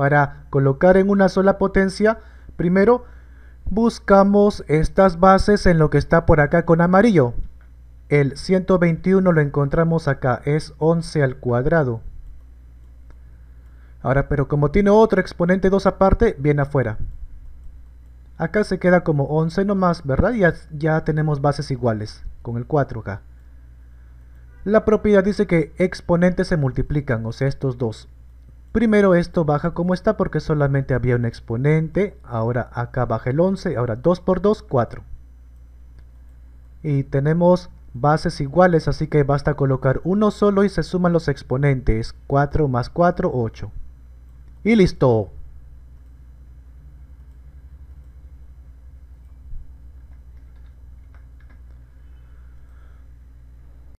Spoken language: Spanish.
para colocar en una sola potencia, primero buscamos estas bases en lo que está por acá con amarillo. El 121 lo encontramos acá, es 11 al cuadrado. Ahora, pero como tiene otro exponente 2 aparte, viene afuera. Acá se queda como 11 nomás, ¿verdad? Ya, ya tenemos bases iguales con el 4 acá. La propiedad dice que exponentes se multiplican, o sea, estos dos. Primero esto baja como está porque solamente había un exponente. Ahora acá baja el 11. Ahora 2 por 2, 4. Y tenemos bases iguales, así que basta colocar uno solo y se suman los exponentes. 4 más 4, 8. Y listo.